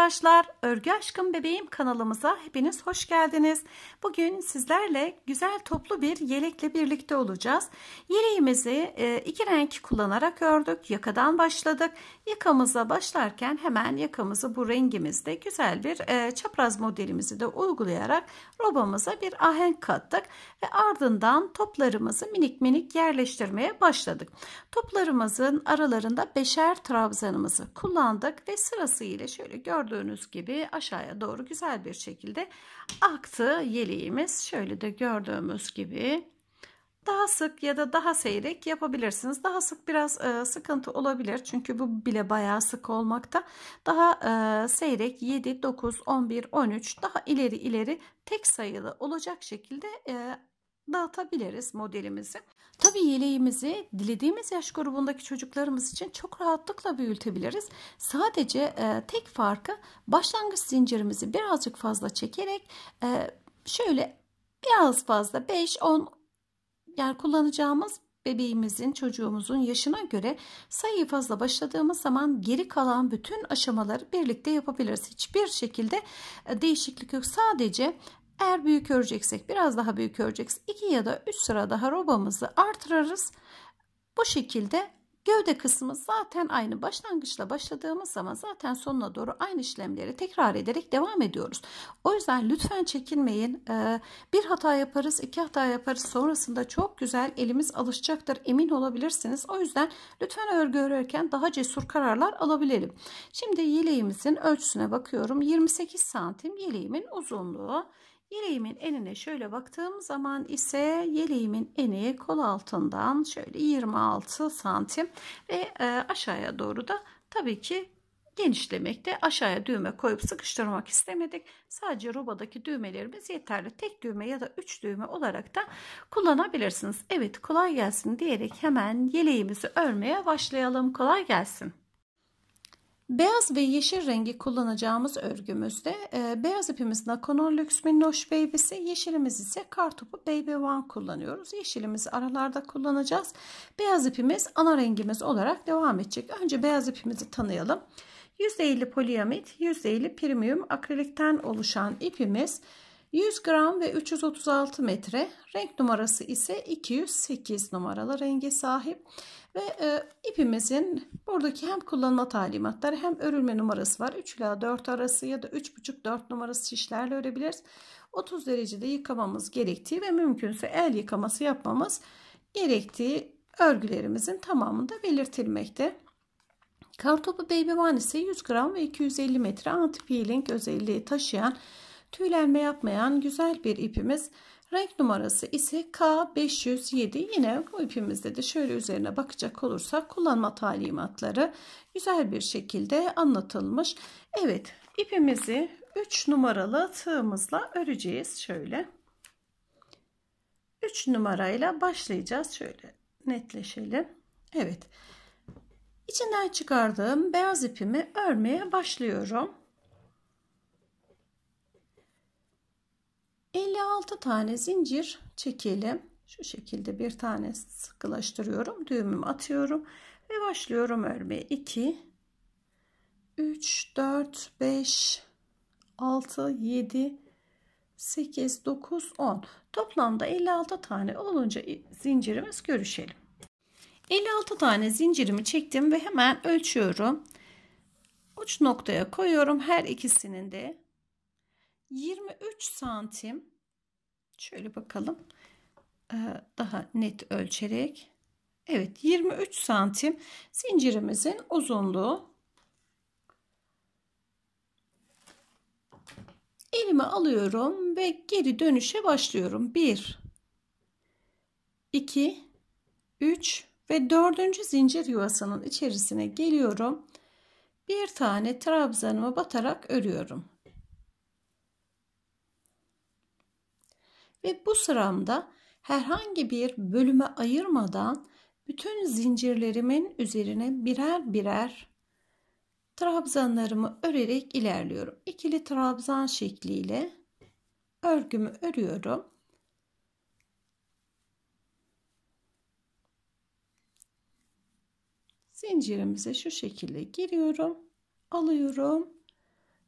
Merhabalar, Örgü Aşkım Bebeğim kanalımıza hepiniz hoş geldiniz. Bugün sizlerle güzel toplu bir yelekle birlikte olacağız. Yeleğimizi e, iki renk kullanarak ördük. Yakadan başladık. Yakamıza başlarken hemen yakamızı bu rengimizde güzel bir e, çapraz modelimizi de uygulayarak robamıza bir ahenk kattık. Ve ardından toplarımızı minik minik yerleştirmeye başladık. Toplarımızın aralarında beşer trabzanımızı kullandık ve sırasıyla şöyle gördüğünüz gördüğünüz gibi aşağıya doğru güzel bir şekilde aktı yeleğimiz. Şöyle de gördüğümüz gibi daha sık ya da daha seyrek yapabilirsiniz. Daha sık biraz e, sıkıntı olabilir. Çünkü bu bile bayağı sık olmakta. Daha e, seyrek 7, 9, 11, 13 daha ileri ileri tek sayılı olacak şekilde e, dağıtabiliriz modelimizi. Tabii yeleğimizi dilediğimiz yaş grubundaki çocuklarımız için çok rahatlıkla büyütebiliriz. Sadece e, tek farkı başlangıç zincirimizi birazcık fazla çekerek e, şöyle biraz fazla 5-10 yani kullanacağımız bebeğimizin, çocuğumuzun yaşına göre sayıyı fazla başladığımız zaman geri kalan bütün aşamaları birlikte yapabiliriz. Hiçbir şekilde e, değişiklik yok. Sadece eğer büyük öreceksek biraz daha büyük öreceksek 2 ya da 3 sıra daha robamızı artırırız. Bu şekilde gövde kısmımız zaten aynı başlangıçla başladığımız zaman zaten sonuna doğru aynı işlemleri tekrar ederek devam ediyoruz. O yüzden lütfen çekinmeyin. Ee, bir hata yaparız, iki hata yaparız. Sonrasında çok güzel elimiz alışacaktır. Emin olabilirsiniz. O yüzden lütfen örgü örerken daha cesur kararlar alabilelim. Şimdi yeleğimizin ölçüsüne bakıyorum. 28 santim yeleğimin uzunluğu. Yeleğimin enine şöyle baktığım zaman ise yeleğimin eni kol altından şöyle 26 santim ve e, aşağıya doğru da tabii ki genişlemekte. Aşağıya düğme koyup sıkıştırmak istemedik. Sadece robadaki düğmelerimiz yeterli. Tek düğme ya da üç düğme olarak da kullanabilirsiniz. Evet kolay gelsin diyerek hemen yeleğimizi örmeye başlayalım. Kolay gelsin. Beyaz ve yeşil rengi kullanacağımız örgümüzde e, beyaz ipimiz Nakonon Lux Minnoş Baby'si, yeşilimiz ise Kartopu Baby One kullanıyoruz. Yeşilimizi aralarda kullanacağız. Beyaz ipimiz ana rengimiz olarak devam edecek. Önce beyaz ipimizi tanıyalım. %50 poliamit, %50 premium akrilikten oluşan ipimiz 100 gram ve 336 metre. Renk numarası ise 208 numaralı renge sahip. Ve e, ipimizin buradaki hem kullanma talimatları hem örülme numarası var. 3 ila 4 arası ya da 3,5-4 numarası şişlerle örebiliriz. 30 derecede yıkamamız gerektiği ve mümkünse el yıkaması yapmamız gerektiği örgülerimizin tamamında belirtilmekte. Kartopu Baby One ise 100 gram ve 250 metre anti-peeling özelliği taşıyan tüylenme yapmayan güzel bir ipimiz. Renk numarası ise K507. Yine bu ipimizde de şöyle üzerine bakacak olursak kullanma talimatları güzel bir şekilde anlatılmış. Evet ipimizi 3 numaralı tığımızla öreceğiz. Şöyle 3 numarayla başlayacağız. Şöyle netleşelim. Evet. içinden çıkardığım beyaz ipimi örmeye başlıyorum. 56 tane zincir çekelim. Şu şekilde bir tane sıkılaştırıyorum. Düğümümü atıyorum ve başlıyorum örmeye. 2 3 4 5 6 7 8 9 10. Toplamda 56 tane olunca zincirimiz görüşelim. 56 tane zincirimi çektim ve hemen ölçüyorum. Uç noktaya koyuyorum her ikisinin de 23 santim Şöyle bakalım. Ee, daha net ölçerek. Evet 23 santim zincirimizin uzunluğu. Elime alıyorum ve geri dönüşe başlıyorum. 1 2 3 ve dördüncü zincir yuvasının içerisine geliyorum. Bir tane trabzanımı batarak örüyorum. ve bu sıramda herhangi bir bölüme ayırmadan bütün zincirlerimin üzerine birer birer trabzanlarımı örerek ilerliyorum. İkili trabzan şekliyle örgümü örüyorum. Zincirimize şu şekilde giriyorum, alıyorum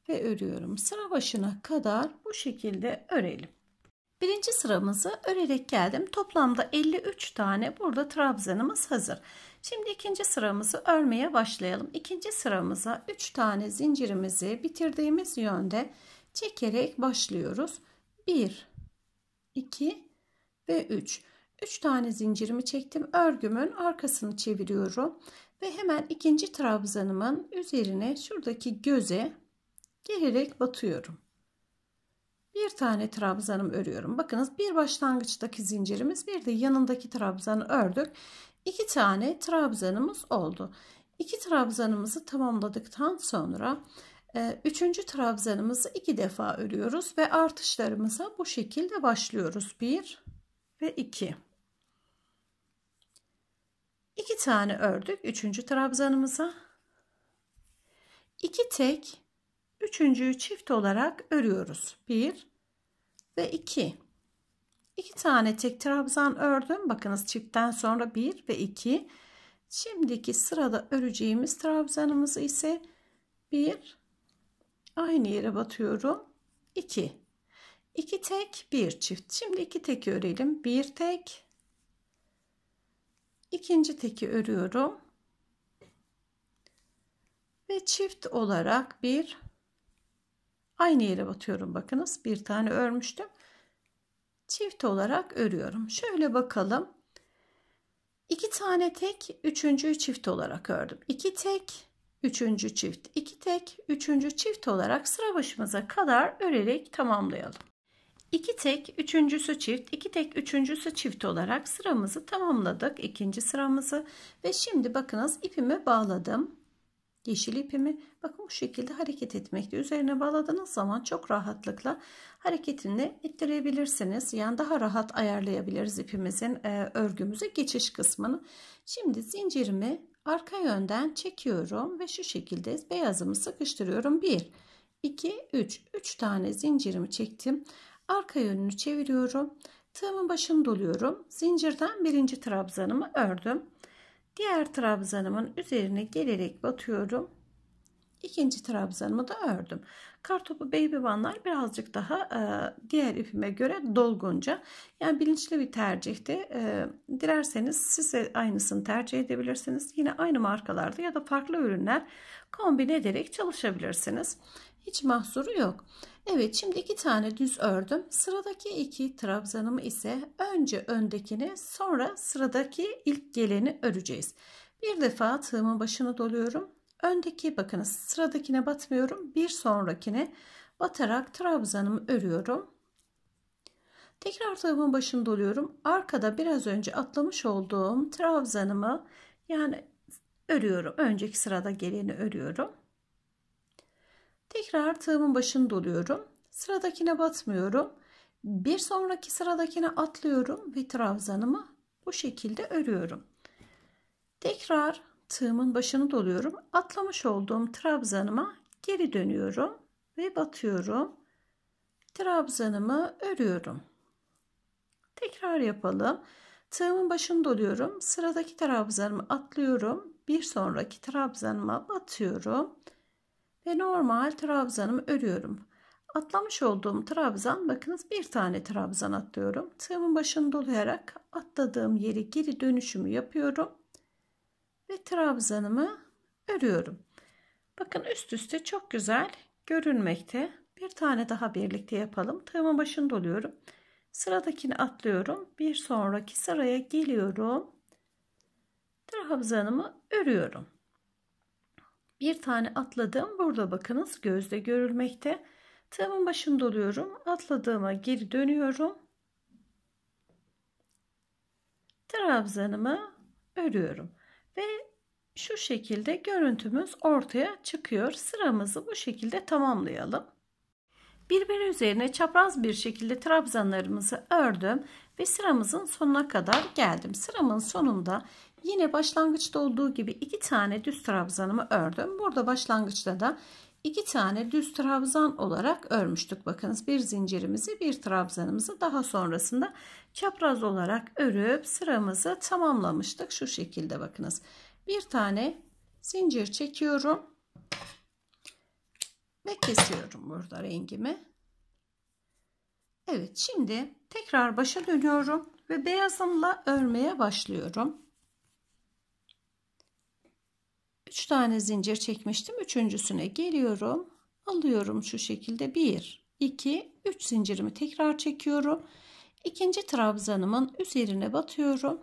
ve örüyorum. Sıra başına kadar bu şekilde örelim. Birinci sıramızı örerek geldim. Toplamda 53 tane burada trabzanımız hazır. Şimdi ikinci sıramızı örmeye başlayalım. İkinci sıramıza 3 tane zincirimizi bitirdiğimiz yönde çekerek başlıyoruz. 1, 2 ve 3. 3 tane zincirimi çektim. Örgümün arkasını çeviriyorum. Ve hemen ikinci trabzanımın üzerine şuradaki göze gelerek batıyorum bir tane trabzanım örüyorum. Bakınız bir başlangıçtaki zincirimiz bir de yanındaki trabzanı ördük. İki tane trabzanımız oldu. İki trabzanımızı tamamladıktan sonra e, üçüncü trabzanımızı iki defa örüyoruz ve artışlarımıza bu şekilde başlıyoruz. Bir ve iki. İki tane ördük üçüncü trabzanımıza. İki tek Üçüncüyü çift olarak örüyoruz. 1 ve 2. 2 tane tek trabzan ördüm. Bakınız çiftten sonra 1 ve 2. Şimdiki sırada öreceğimiz trabzanımız ise 1 aynı yere batıyorum. 2. 2 tek, 1 çift. Şimdi 2 tek örelim. 1 tek. ikinci teki örüyorum. Ve çift olarak 1 Aynı yere batıyorum bakınız. Bir tane örmüştüm. Çift olarak örüyorum. Şöyle bakalım. İki tane tek, üçüncü çift olarak ördüm. İki tek, üçüncü çift, iki tek, üçüncü çift olarak sıra başımıza kadar örerek tamamlayalım. 2 tek, üçüncüsü çift, iki tek, üçüncüsü çift olarak sıramızı tamamladık. ikinci sıramızı ve şimdi bakınız ipimi bağladım yeşil ipimi bakın bu şekilde hareket etmekte üzerine bağladığınız zaman çok rahatlıkla hareketini ettirebilirsiniz yani daha rahat ayarlayabiliriz ipimizin e, örgümüze geçiş kısmını şimdi zincirimi arka yönden çekiyorum ve şu şekilde beyazımı sıkıştırıyorum 1 2 3 3 tane zincirimi çektim arka yönünü çeviriyorum tığımın başını doluyorum zincirden birinci trabzanımı ördüm diğer trabzanımın üzerine gelerek batıyorum İkinci trabzanımı da ördüm kartopu baby one'lar birazcık daha e, diğer ipime göre dolgunca yani bilinçli bir tercihti e, dilerseniz siz de aynısını tercih edebilirsiniz yine aynı markalarda ya da farklı ürünler kombin ederek çalışabilirsiniz hiç mahsuru yok. Evet şimdi iki tane düz ördüm. Sıradaki iki trabzanımı ise önce öndekini sonra sıradaki ilk geleni öreceğiz. Bir defa tığımın başını doluyorum. Öndeki bakınız sıradakine batmıyorum. Bir sonrakine batarak trabzanımı örüyorum. Tekrar tığımın başını doluyorum. Arkada biraz önce atlamış olduğum trabzanımı yani örüyorum. Önceki sırada geleni örüyorum. Tekrar tığımın başını doluyorum. Sıradakine batmıyorum. Bir sonraki sıradakine atlıyorum ve trabzanımı bu şekilde örüyorum. Tekrar tığımın başını doluyorum. Atlamış olduğum trabzanıma geri dönüyorum ve batıyorum. Trabzanımı örüyorum. Tekrar yapalım. Tığımın başını doluyorum. Sıradaki trabzanımı atlıyorum. Bir sonraki trabzanıma batıyorum ve normal trabzanımı örüyorum. Atlamış olduğum trabzan bakınız bir tane trabzan atlıyorum. Tığımın başını dolayarak atladığım yeri geri dönüşümü yapıyorum. Ve trabzanımı örüyorum. Bakın üst üste çok güzel görünmekte. Bir tane daha birlikte yapalım. Tığımın başını doluyorum. Sıradakini atlıyorum. Bir sonraki sıraya geliyorum. Trabzanımı örüyorum. Bir tane atladım. Burada bakınız gözle görülmekte. Tığımın başını doluyorum, Atladığıma geri dönüyorum. Trabzanımı örüyorum. Ve şu şekilde görüntümüz ortaya çıkıyor. Sıramızı bu şekilde tamamlayalım. Birbiri üzerine çapraz bir şekilde trabzanlarımızı ördüm ve sıramızın sonuna kadar geldim. Sıramın sonunda Yine başlangıçta olduğu gibi iki tane düz trabzanımı ördüm. Burada başlangıçta da iki tane düz trabzan olarak örmüştük. Bakınız bir zincirimizi bir trabzanımızı daha sonrasında çapraz olarak örüp sıramızı tamamlamıştık. Şu şekilde bakınız. Bir tane zincir çekiyorum ve kesiyorum burada rengimi. Evet şimdi tekrar başa dönüyorum ve beyazımla örmeye başlıyorum. 3 tane zincir çekmiştim. Üçüncüsüne geliyorum. Alıyorum şu şekilde 1, 2, 3 zincirimi tekrar çekiyorum. İkinci trabzanımın üzerine batıyorum.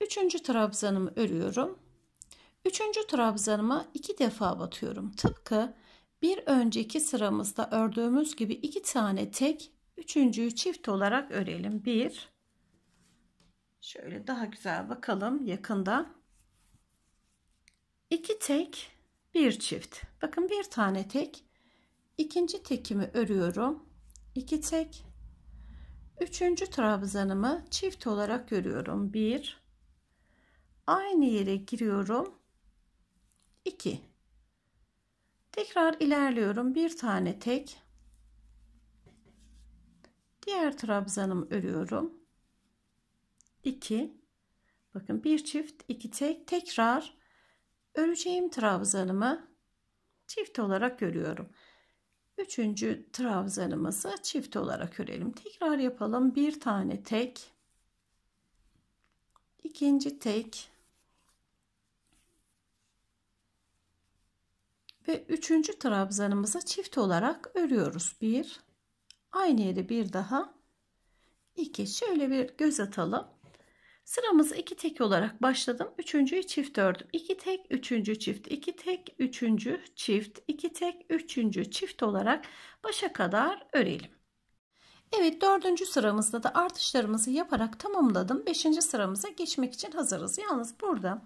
Üçüncü trabzanımı örüyorum. Üçüncü trabzanıma iki defa batıyorum. Tıpkı bir önceki sıramızda ördüğümüz gibi iki tane tek, üçüncüyü çift olarak örelim. Bir, Şöyle daha güzel bakalım yakında. iki tek, bir çift. Bakın bir tane tek. ikinci tekimi örüyorum. iki tek. Üçüncü trabzanımı çift olarak görüyorum. Bir. Aynı yere giriyorum. iki tekrar ilerliyorum bir tane tek diğer trabzanımı örüyorum 2 bakın bir çift iki tek tekrar öreceğim trabzanımı çift olarak örüyorum. Üçüncü trabzanımızı çift olarak örelim. Tekrar yapalım. Bir tane tek. ikinci tek. Ve üçüncü trabzanımızı çift olarak örüyoruz. Bir. Aynı yeri bir daha. iki. Şöyle bir göz atalım. Sıramızı iki tek olarak başladım. Üçüncüyü çift ördüm. İki tek, üçüncü çift, iki tek, üçüncü çift, iki tek, üçüncü çift olarak başa kadar örelim. Evet dördüncü sıramızda da artışlarımızı yaparak tamamladım. Beşinci sıramıza geçmek için hazırız. Yalnız burada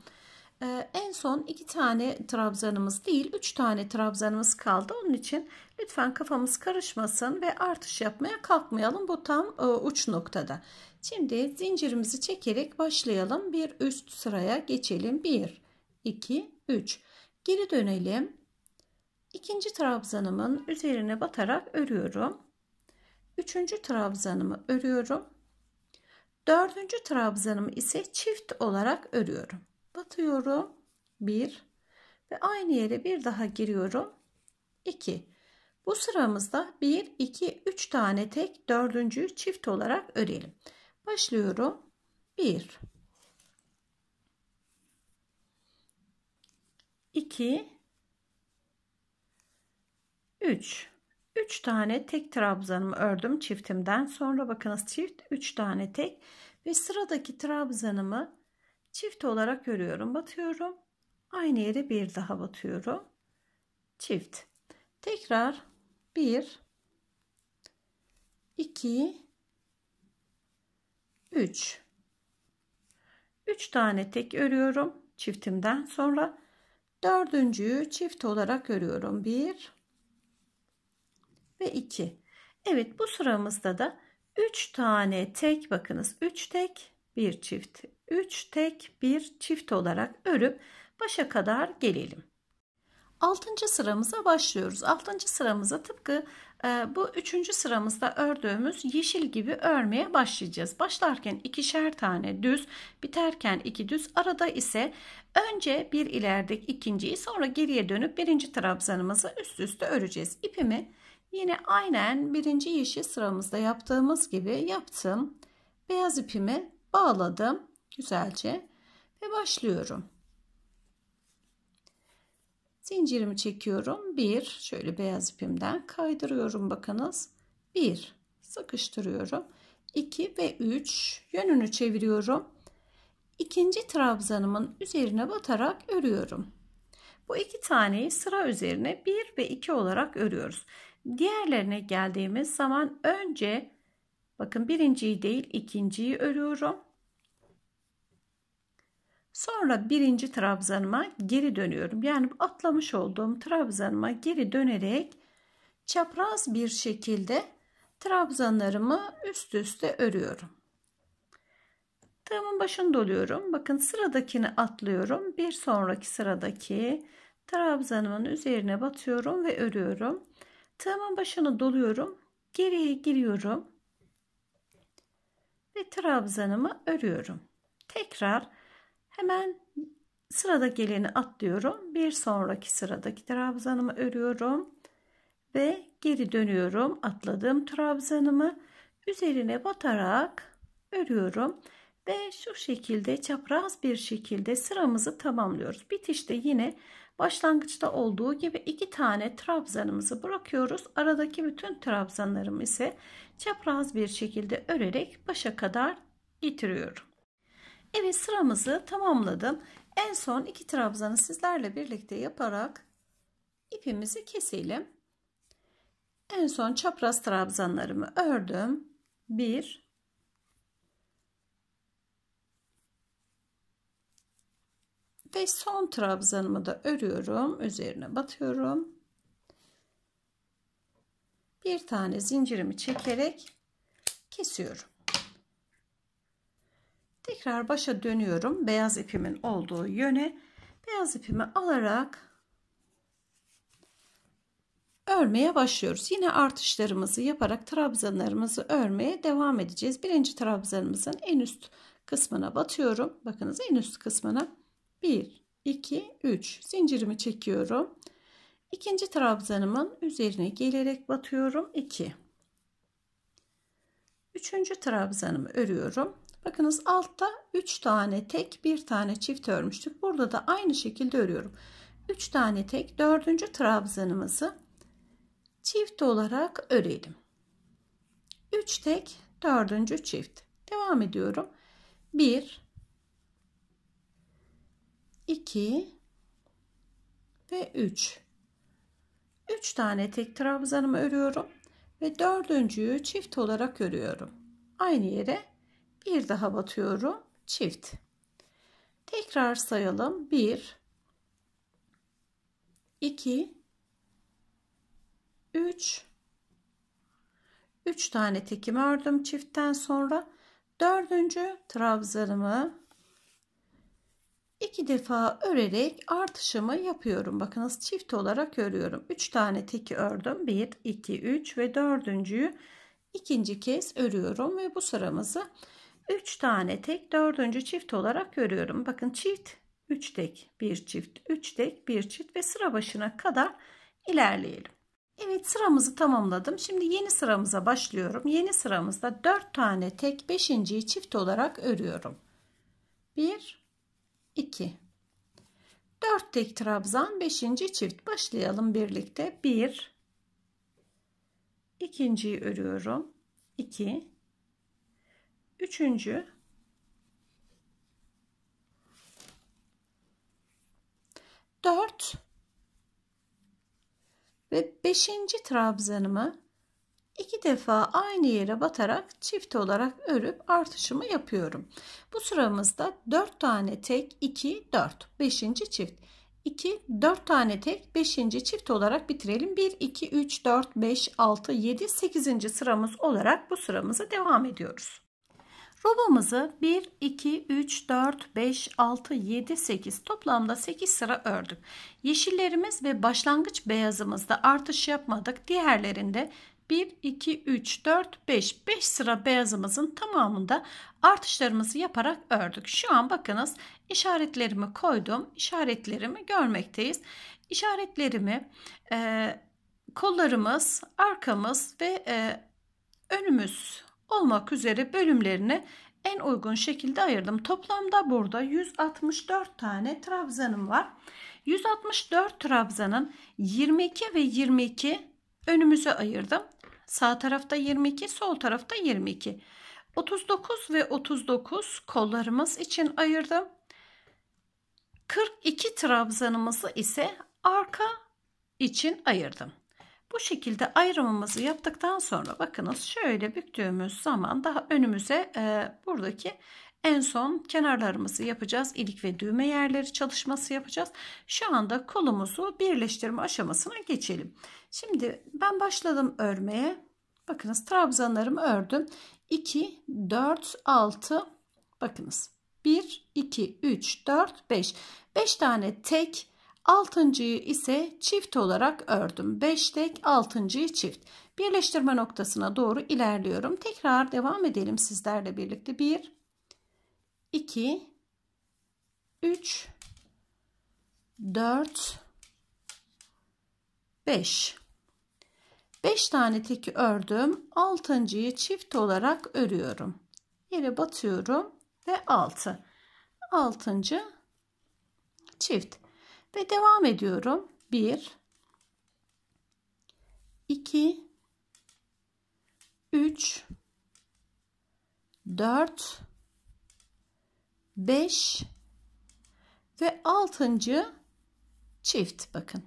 ee, en son iki tane trabzanımız değil üç tane trabzanımız kaldı. Onun için lütfen kafamız karışmasın ve artış yapmaya kalkmayalım. Bu tam e, uç noktada. Şimdi zincirimizi çekerek başlayalım. Bir üst sıraya geçelim. 1, 2, 3. Geri dönelim. İkinci trabzanımın üzerine batarak örüyorum. Üçüncü trabzanımı örüyorum. Dördüncü trabzanımı ise çift olarak örüyorum batıyorum. 1 ve aynı yere bir daha giriyorum. 2. Bu sıramızda 1, 2, 3 tane tek dördüncü çift olarak örelim. Başlıyorum. 1 2 3 3 tane tek trabzanımı ördüm çiftimden sonra bakınız çift 3 tane tek ve sıradaki trabzanımı Çift olarak örüyorum. Batıyorum. Aynı yere bir daha batıyorum. Çift. Tekrar 1 2 3 3 tane tek örüyorum çiftimden sonra dördüncüyü çift olarak örüyorum 1 ve 2 Evet bu sıramızda da 3 tane tek bakınız 3 tek bir çift, üç tek bir çift olarak örüp başa kadar gelelim. Altıncı sıramıza başlıyoruz. Altıncı sıramıza tıpkı e, bu üçüncü sıramızda ördüğümüz yeşil gibi örmeye başlayacağız. Başlarken ikişer tane düz, biterken iki düz, arada ise önce bir ilerideki ikinciyi sonra geriye dönüp birinci trabzanımızı üst üste öreceğiz. İpimi yine aynen birinci yeşil sıramızda yaptığımız gibi yaptım. Beyaz ipimi bağladım güzelce ve başlıyorum. Zincirimi çekiyorum. Bir şöyle beyaz ipimden kaydırıyorum bakınız. Bir sıkıştırıyorum. 2 ve 3 yönünü çeviriyorum. ikinci trabzanımın üzerine batarak örüyorum. Bu iki taneyi sıra üzerine 1 ve 2 olarak örüyoruz. Diğerlerine geldiğimiz zaman önce Bakın birinciyi değil ikinciyi örüyorum. Sonra birinci trabzanıma geri dönüyorum. Yani atlamış olduğum trabzanıma geri dönerek çapraz bir şekilde trabzanlarımı üst üste örüyorum. Tığımın başını doluyorum. Bakın sıradakini atlıyorum. Bir sonraki sıradaki trabzanımın üzerine batıyorum ve örüyorum. Tığımın başını doluyorum. Geriye giriyorum ve trabzanımı örüyorum. Tekrar hemen sırada geleni atlıyorum. Bir sonraki sıradaki trabzanımı örüyorum ve geri dönüyorum. Atladığım trabzanımı üzerine batarak örüyorum ve şu şekilde çapraz bir şekilde sıramızı tamamlıyoruz. Bitişte yine Başlangıçta olduğu gibi iki tane trabzanımızı bırakıyoruz. Aradaki bütün trabzanlarım ise çapraz bir şekilde örerek başa kadar getiriyorum. Evet sıramızı tamamladım. En son iki trabzanı sizlerle birlikte yaparak ipimizi keselim. En son çapraz trabzanlarımı ördüm. 1 ve son trabzanımı da örüyorum üzerine batıyorum bir tane zincirimi çekerek kesiyorum tekrar başa dönüyorum beyaz ipimin olduğu yöne beyaz ipimi alarak örmeye başlıyoruz. Yine artışlarımızı yaparak trabzanlarımızı örmeye devam edeceğiz. Birinci trabzanımızın en üst kısmına batıyorum. Bakınız en üst kısmına 1, 2, 3 zincirimi çekiyorum. İkinci trabzanımın üzerine gelerek batıyorum. 2. Üçüncü trabzanımı örüyorum. Bakınız altta 3 tane tek, bir tane çift örmüştük. Burada da aynı şekilde örüyorum. 3 tane tek, dördüncü trabzanımızı çift olarak örelim. 3 tek, dördüncü çift. Devam ediyorum. 1 2 ve 3 3 tane tek trabzanımı örüyorum ve dördüncüyü çift olarak örüyorum aynı yere bir daha batıyorum çift tekrar sayalım 1 2 3 3 tane tekimi ördüm çiftten sonra dördüncü trabzanımı iki defa örerek artışımı yapıyorum. Bakınız çift olarak örüyorum. 3 tane teki ördüm. 1, 2, 3 ve dördüncüyü ikinci kez örüyorum ve bu sıramızı 3 tane tek dördüncü çift olarak örüyorum. Bakın çift 3 tek 1 çift 3 tek 1 çift ve sıra başına kadar ilerleyelim. Evet sıramızı tamamladım. Şimdi yeni sıramıza başlıyorum. Yeni sıramızda 4 tane tek 5.yi çift olarak örüyorum. 1 2 4 tek trabzan 5. çift başlayalım birlikte 1 ikinciyi örüyorum 2 üçüncü dört ve beşinci trabzanımı iki defa aynı yere batarak çift olarak örüp artışımı yapıyorum. Bu sıramızda 4 tane tek 2 4 5. çift 2 4 tane tek 5. çift olarak bitirelim. 1 2 3 4 5 6 7 8. sıramız olarak bu sıramıza devam ediyoruz. Robamızı 1, 2, 3, 4, 5, 6, 7, 8 toplamda 8 sıra ördük. Yeşillerimiz ve başlangıç beyazımızda artış yapmadık. Diğerlerinde 1, 2, 3, 4, 5. 5 sıra beyazımızın tamamında artışlarımızı yaparak ördük. Şu an bakınız işaretlerimi koydum. İşaretlerimi görmekteyiz. İşaretlerimi e, kollarımız, arkamız ve e, önümüz olmak üzere bölümlerini en uygun şekilde ayırdım. Toplamda burada 164 tane trabzanım var. 164 trabzanın 22 ve 22 önümüze ayırdım. Sağ tarafta 22, sol tarafta 22. 39 ve 39 kollarımız için ayırdım. 42 trabzanımızı ise arka için ayırdım. Bu şekilde ayrımımızı yaptıktan sonra bakınız şöyle büktüğümüz zaman daha önümüze e, buradaki en son kenarlarımızı yapacağız. İlik ve düğme yerleri çalışması yapacağız. Şu anda kolumuzu birleştirme aşamasına geçelim. Şimdi ben başladım örmeye. Bakınız trabzanlarımı ördüm. 2, 4, 6. Bakınız 1, 2, 3, 4, 5. 5 tane tek Altıncıyı ise çift olarak ördüm. 5 tek altıncıyı çift. Birleştirme noktasına doğru ilerliyorum. Tekrar devam edelim sizlerle birlikte. 1 2 3 4 5 5 tane tek ördüm. 6.yı çift olarak örüyorum. Yere batıyorum ve 6. 6. çift. Ve devam ediyorum. 1 2 3 4 5 ve 6. çift bakın.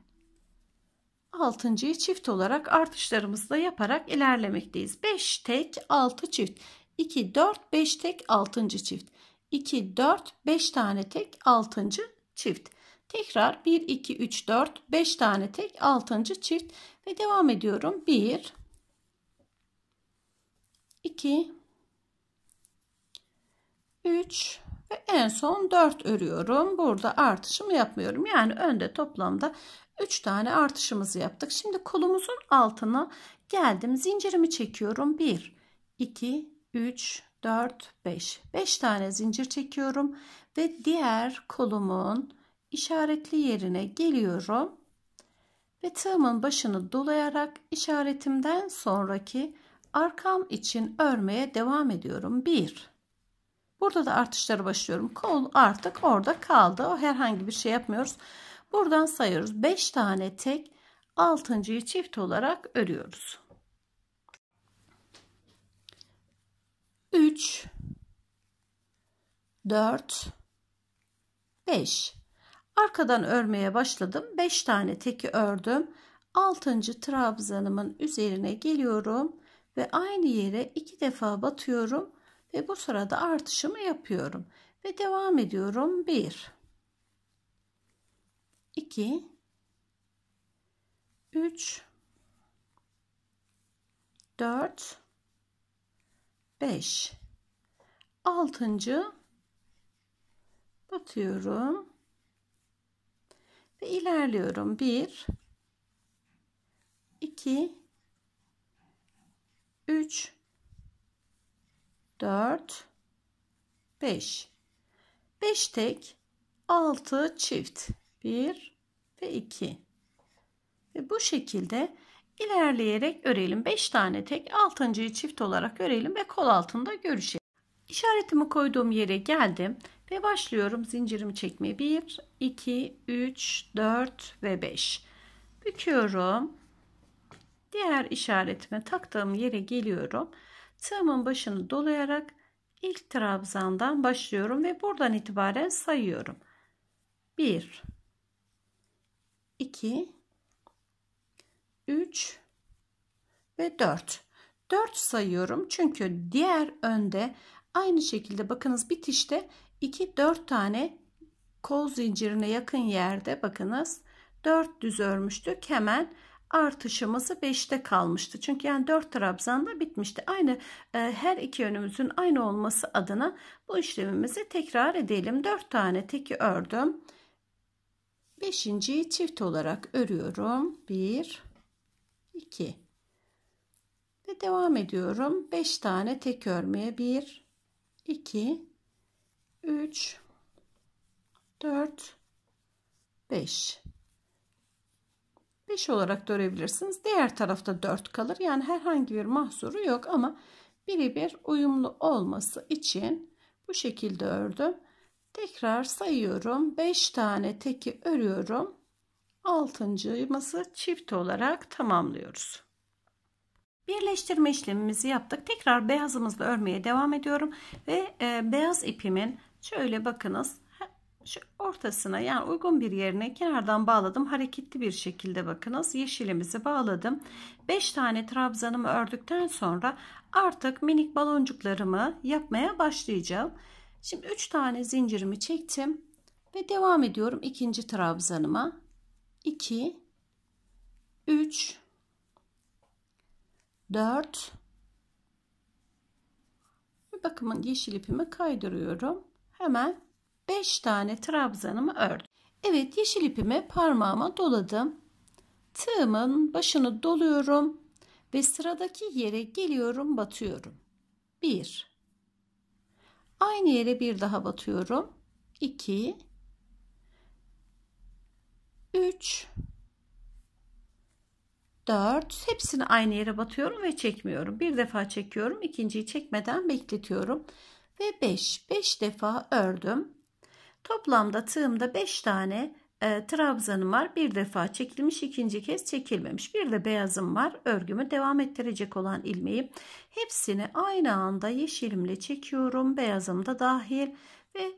6.yı çift olarak artışlarımızla yaparak ilerlemekteyiz. 5 tek 6 çift. 2 4 5 tek 6. çift. 2 4 5 tane tek 6. çift. Tekrar 1 2 3 4 5 tane tek 6. çift ve devam ediyorum. 1 2 3 ve en son 4 örüyorum. Burada artışımı yapmıyorum. Yani önde toplamda 3 tane artışımızı yaptık. Şimdi kolumuzun altına geldim. Zincirimi çekiyorum. 1, 2, 3, 4, 5. 5 tane zincir çekiyorum. Ve diğer kolumun işaretli yerine geliyorum. Ve tığımın başını dolayarak işaretimden sonraki arkam için örmeye devam ediyorum. 1, Burada da artışlara başlıyorum. Kol artık orada kaldı. O herhangi bir şey yapmıyoruz. Buradan sayıyoruz. 5 tane tek 6.yı çift olarak örüyoruz. 3 4 5 Arkadan örmeye başladım. 5 tane teki ördüm. 6. trabzanımın üzerine geliyorum ve aynı yere iki defa batıyorum ve bu sırada artışımı yapıyorum ve devam ediyorum 1 2 3 4 5 6. batıyorum ve ilerliyorum 1 2 3 4, 5. 5 tek, 6 çift. 1 ve 2. Ve bu şekilde ilerleyerek örelim. 5 tane tek, 6.yı çift olarak örelim ve kol altında görüşelim. İşaretimi koyduğum yere geldim ve başlıyorum zincirimi çekmeye. 1, 2, 3, 4 ve 5. Büküyorum. Diğer işaretime taktığım yere geliyorum. Tığımın başını dolayarak ilk trabzandan başlıyorum ve buradan itibaren sayıyorum. 1 2 3 ve 4. 4 sayıyorum çünkü diğer önde aynı şekilde bakınız bitişte 2 4 tane kol zincirine yakın yerde bakınız 4 düz örmüştük. Hemen artışımızı 5'te kalmıştı. Çünkü yani 4 trabzanda bitmişti. Aynı e, her iki yönümüzün aynı olması adına bu işlemimizi tekrar edelim. 4 tane teki ördüm. 5. çift olarak örüyorum. 1 2 ve devam ediyorum. 5 tane tek örmeye 1 2 3 4 5 5 olarak görebilirsiniz. Diğer tarafta 4 kalır. Yani herhangi bir mahsuru yok ama birebir uyumlu olması için bu şekilde ördüm. Tekrar sayıyorum. 5 tane teki örüyorum. 6. masa çift olarak tamamlıyoruz. Birleştirme işlemimizi yaptık. Tekrar beyazımızla örmeye devam ediyorum ve e, beyaz ipimin şöyle bakınız şu ortasına yani uygun bir yerine kenardan bağladım hareketli bir şekilde bakınız yeşilimizi bağladım 5 tane trabzanımı ördükten sonra artık minik baloncuklarımı yapmaya başlayacağım şimdi 3 tane zincirimi çektim ve devam ediyorum ikinci trabzanıma 2 3 4 bakımın yeşil ipimi kaydırıyorum hemen 5 tane trabzanımı ördüm. Evet yeşil ipimi parmağıma doladım. Tığımın başını doluyorum ve sıradaki yere geliyorum batıyorum. 1 Aynı yere bir daha batıyorum. 2 3 4 hepsini aynı yere batıyorum ve çekmiyorum. Bir defa çekiyorum, ikinciyi çekmeden bekletiyorum ve 5. 5 defa ördüm. Toplamda tığımda 5 tane e, trabzanım var. Bir defa çekilmiş, ikinci kez çekilmemiş. Bir de beyazım var. Örgümü devam ettirecek olan ilmeği hepsini aynı anda yeşilimle çekiyorum. Beyazım da dahil ve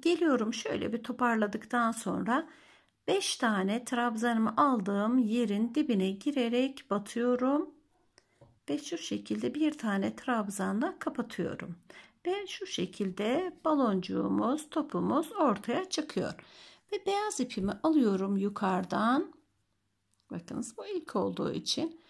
geliyorum şöyle bir toparladıktan sonra 5 tane trabzanımı aldığım yerin dibine girerek batıyorum ve şu şekilde bir tane trabzanla kapatıyorum. Ve şu şekilde baloncuğumuz, topumuz ortaya çıkıyor. Ve beyaz ipimi alıyorum yukarıdan. Bakınız bu ilk olduğu için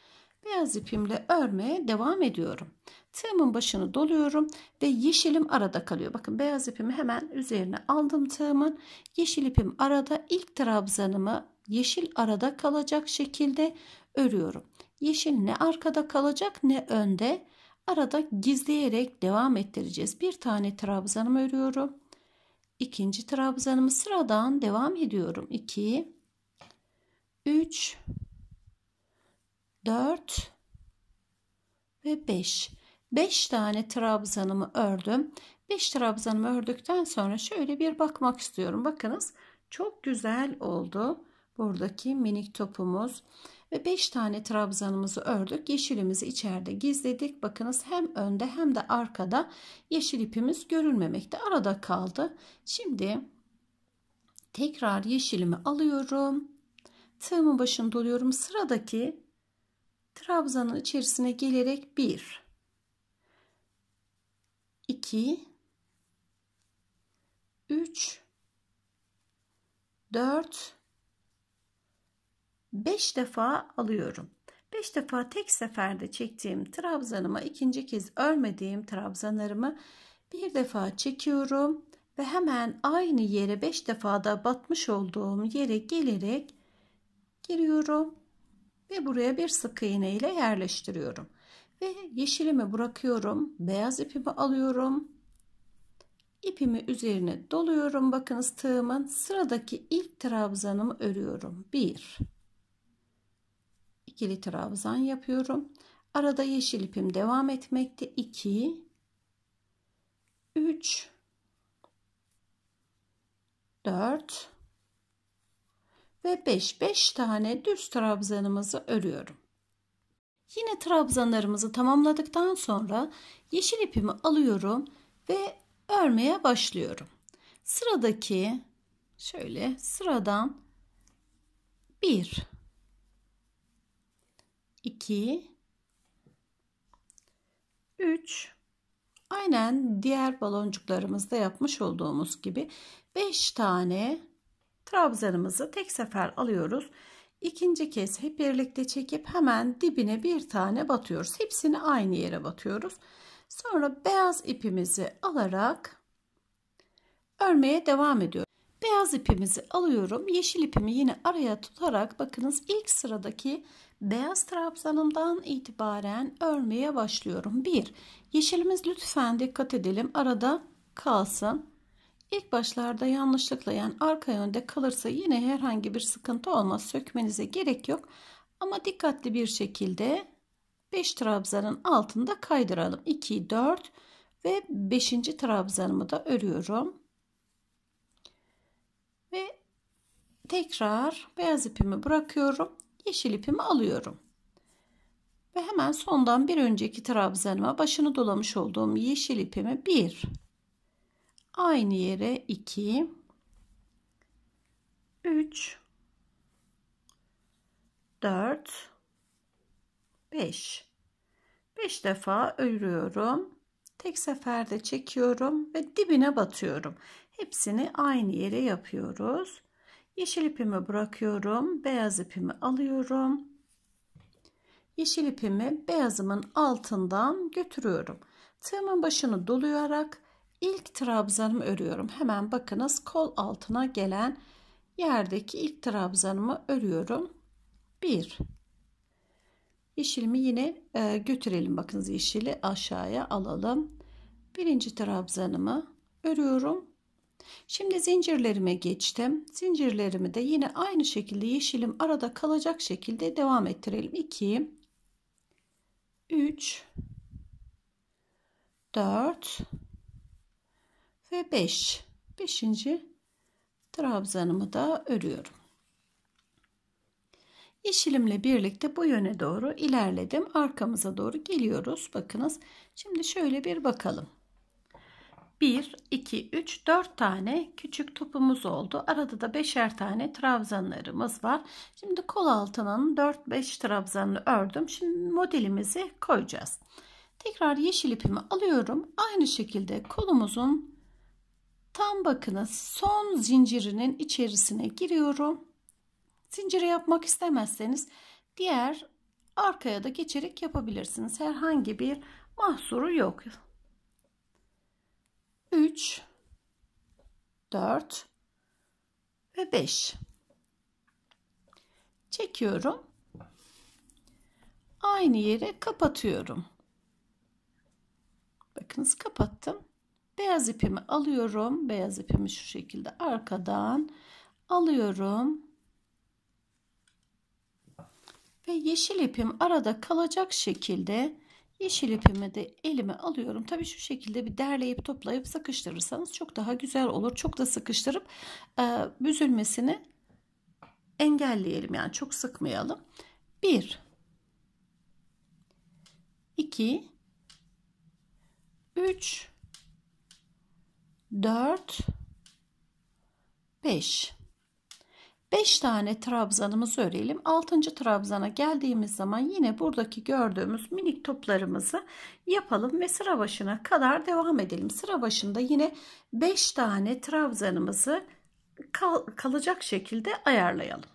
beyaz ipimle örmeye devam ediyorum. Tığımın başını doluyorum ve yeşilim arada kalıyor. Bakın beyaz ipimi hemen üzerine aldım tığımın. Yeşil ipim arada ilk trabzanımı yeşil arada kalacak şekilde örüyorum. Yeşil ne arkada kalacak ne önde. Arada gizleyerek devam ettireceğiz. Bir tane trabzanımı örüyorum. İkinci trabzanımı sıradan devam ediyorum. 2 3 4 ve 5. 5 tane trabzanımı ördüm. 5 trabzanımı ördükten sonra şöyle bir bakmak istiyorum. Bakınız çok güzel oldu. Buradaki minik topumuz. Ve 5 tane trabzanımızı ördük. Yeşilimizi içeride gizledik. Bakınız hem önde hem de arkada yeşil ipimiz görünmemekte. Arada kaldı. Şimdi tekrar yeşilimi alıyorum. Tığımın başını doluyorum. Sıradaki trabzanın içerisine gelerek 1 2 3 4 5 defa alıyorum. 5 defa tek seferde çektiğim trabzanımı ikinci kez örmediğim trabzanlarımı bir defa çekiyorum ve hemen aynı yere 5 defada batmış olduğum yere gelerek giriyorum ve buraya bir sık iğne ile yerleştiriyorum. Ve yeşilimi bırakıyorum. Beyaz ipimi alıyorum. ipimi üzerine doluyorum. Bakınız tığımın sıradaki ilk trabzanımı örüyorum. 1 ikili trabzan yapıyorum. Arada yeşil ipim devam etmekte. 2 3 4 ve 5 5 tane düz trabzanımızı örüyorum. Yine trabzanlarımızı tamamladıktan sonra yeşil ipimi alıyorum ve örmeye başlıyorum. Sıradaki şöyle sıradan 1 2 3 Aynen diğer baloncuklarımızda yapmış olduğumuz gibi 5 tane trabzanımızı tek sefer alıyoruz. İkinci kez hep birlikte çekip hemen dibine bir tane batıyoruz. Hepsini aynı yere batıyoruz. Sonra beyaz ipimizi alarak örmeye devam ediyoruz. Beyaz ipimizi alıyorum. Yeşil ipimi yine araya tutarak bakınız ilk sıradaki beyaz trabzanımdan itibaren örmeye başlıyorum. 1. Yeşilimiz lütfen dikkat edelim. Arada kalsın. İlk başlarda yanlışlıkla yani arka yönde kalırsa yine herhangi bir sıkıntı olmaz. Sökmenize gerek yok. Ama dikkatli bir şekilde 5 trabzanın altında kaydıralım. 2, 4 ve 5. trabzanımı da örüyorum. tekrar beyaz ipimi bırakıyorum. Yeşil ipimi alıyorum. Ve hemen sondan bir önceki trabzanıma başını dolamış olduğum yeşil ipimi 1 aynı yere 2 3 4 5 5 defa örüyorum. Tek seferde çekiyorum ve dibine batıyorum. Hepsini aynı yere yapıyoruz. Yeşil ipimi bırakıyorum. Beyaz ipimi alıyorum. Yeşil ipimi beyazımın altından götürüyorum. Tığımın başını doluyarak ilk trabzanımı örüyorum. Hemen bakınız kol altına gelen yerdeki ilk trabzanımı örüyorum. 1 Yeşilimi yine e, götürelim. Bakınız yeşili aşağıya alalım. Birinci trabzanımı örüyorum. Şimdi zincirlerime geçtim. Zincirlerimi de yine aynı şekilde yeşilim arada kalacak şekilde devam ettirelim. 2 3 4 ve 5. 5. trabzanımı da örüyorum. Yeşilimle birlikte bu yöne doğru ilerledim. Arkamıza doğru geliyoruz. Bakınız. Şimdi şöyle bir bakalım. 1, 2, 3, 4 tane küçük topumuz oldu. Arada da 5'er tane trabzanlarımız var. Şimdi kol altının 4-5 trabzanını ördüm. Şimdi modelimizi koyacağız. Tekrar yeşil ipimi alıyorum. Aynı şekilde kolumuzun tam bakınız son zincirinin içerisine giriyorum. Zinciri yapmak istemezseniz diğer arkaya da geçerek yapabilirsiniz. Herhangi bir mahsuru yok. 3 4 ve 5 çekiyorum aynı yere kapatıyorum bakınız kapattım beyaz ipimi alıyorum beyaz ipimi şu şekilde arkadan alıyorum ve yeşil ipim arada kalacak şekilde Yeşil ipimi de elime alıyorum. Tabi şu şekilde bir derleyip toplayıp sıkıştırırsanız çok daha güzel olur. Çok da sıkıştırıp e, büzülmesini engelleyelim. Yani çok sıkmayalım. 1 2 3 4 5 5 tane trabzanımızı örelim. 6. trabzana geldiğimiz zaman yine buradaki gördüğümüz minik toplarımızı yapalım ve sıra başına kadar devam edelim. Sıra başında yine 5 tane trabzanımızı kal kalacak şekilde ayarlayalım.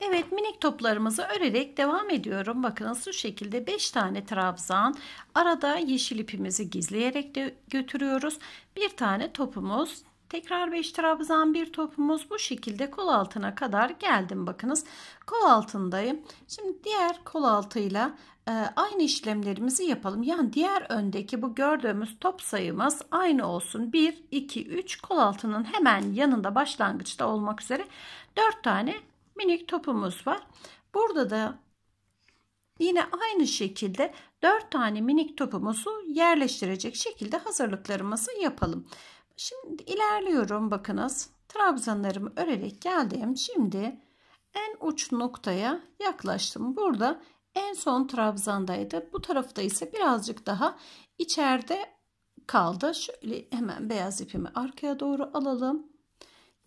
Evet minik toplarımızı örerek devam ediyorum. Bakın şu şekilde 5 tane trabzan arada yeşil ipimizi gizleyerek de götürüyoruz. Bir tane topumuz Tekrar 5 trabzan bir topumuz bu şekilde kol altına kadar geldim. Bakınız kol altındayım. Şimdi diğer kol altıyla e, aynı işlemlerimizi yapalım. Yani diğer öndeki bu gördüğümüz top sayımız aynı olsun. 1, 2, 3 kol altının hemen yanında başlangıçta olmak üzere 4 tane minik topumuz var. Burada da Yine aynı şekilde 4 tane minik topumuzu yerleştirecek şekilde hazırlıklarımızı yapalım. Şimdi ilerliyorum bakınız. Trabzanlarımı örerek geldim. Şimdi en uç noktaya yaklaştım. Burada en son trabzandaydı. Bu tarafta ise birazcık daha içeride kaldı. Şöyle hemen beyaz ipimi arkaya doğru alalım.